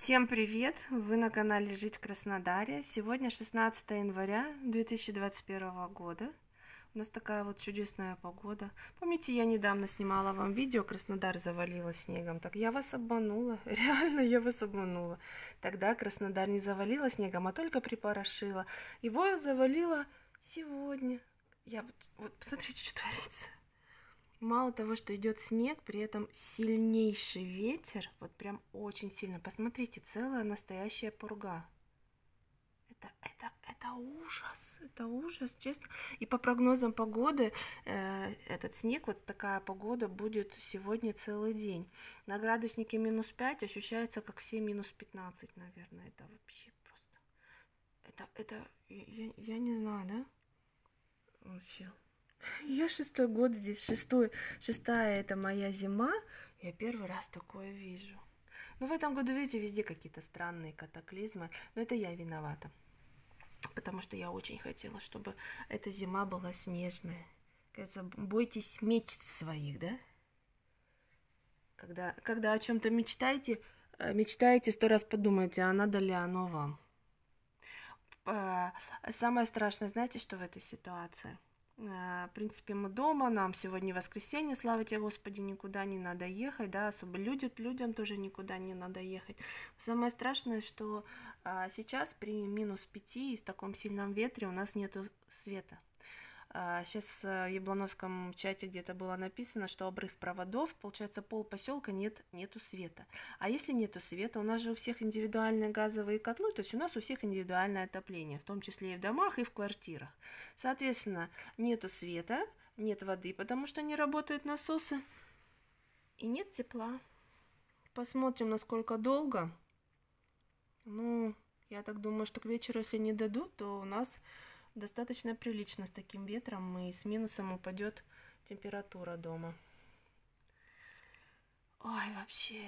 Всем привет! Вы на канале Жить в Краснодаре. Сегодня 16 января 2021 года. У нас такая вот чудесная погода. Помните, я недавно снимала вам видео, Краснодар завалило снегом. Так я вас обманула, реально я вас обманула. Тогда Краснодар не завалило снегом, а только припорошила. Его завалило сегодня. Я вот, вот посмотрите, что творится. Мало того, что идет снег, при этом сильнейший ветер, вот прям очень сильно. Посмотрите, целая настоящая пурга. Это, это, это ужас, это ужас, честно. И по прогнозам погоды, э, этот снег, вот такая погода будет сегодня целый день. На градуснике минус 5 ощущается, как все минус 15, наверное. Это вообще просто... Это, это, я, я не знаю, да? Вообще... Я шестой год здесь, шестой, шестая это моя зима, я первый раз такое вижу. Ну в этом году, видите, везде какие-то странные катаклизмы, но это я виновата, потому что я очень хотела, чтобы эта зима была снежная. Кажется, бойтесь мечт своих, да? Когда, когда о чем-то мечтаете, э, мечтаете, сто раз подумайте, а надо ли оно вам. Э, самое страшное, знаете, что в этой ситуации – а, в принципе, мы дома, нам сегодня воскресенье, слава тебе, Господи, никуда не надо ехать, да, особо люди, людям тоже никуда не надо ехать. Самое страшное, что а, сейчас при минус пяти и с таком сильном ветре у нас нету света. Сейчас а, э, в Яблоновском чате где-то было написано, что обрыв проводов, получается, пол поселка нет, нету света. А если нету света, у нас же у всех индивидуальные газовые котлы, то есть у нас у всех индивидуальное отопление, в том числе и в домах, и в квартирах. Соответственно, нету света, нет воды, потому что не работают насосы, и нет тепла. Посмотрим, насколько долго. Ну, я так думаю, что к вечеру, если не дадут, то у нас Достаточно прилично с таким ветром и с минусом упадет температура дома. Ой, вообще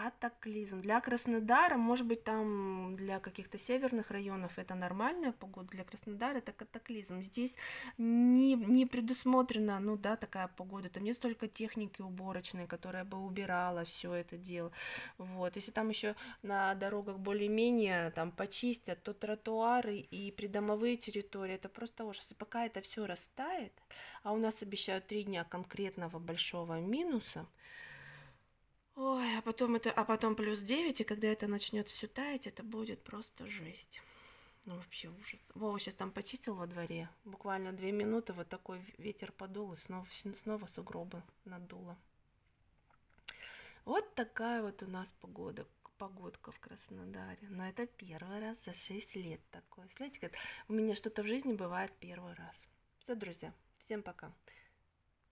катаклизм. Для Краснодара, может быть, там для каких-то северных районов это нормальная погода, для Краснодара это катаклизм. Здесь не, не предусмотрена, ну да, такая погода. Там нет столько техники уборочной, которая бы убирала все это дело. Вот. Если там еще на дорогах более-менее там почистят, то тротуары и придомовые территории, это просто ужас. И пока это все растает, а у нас обещают три дня конкретного большого минуса, Ой, а потом это, а потом плюс 9, и когда это начнет все таять, это будет просто жесть. Ну, вообще ужас. Вова сейчас там почистил во дворе. Буквально две минуты вот такой ветер подул, и снова, снова сугробы надуло. Вот такая вот у нас погода, погодка в Краснодаре. Но это первый раз за 6 лет такое. Знаете, как у меня что-то в жизни бывает первый раз. Все, друзья, всем пока.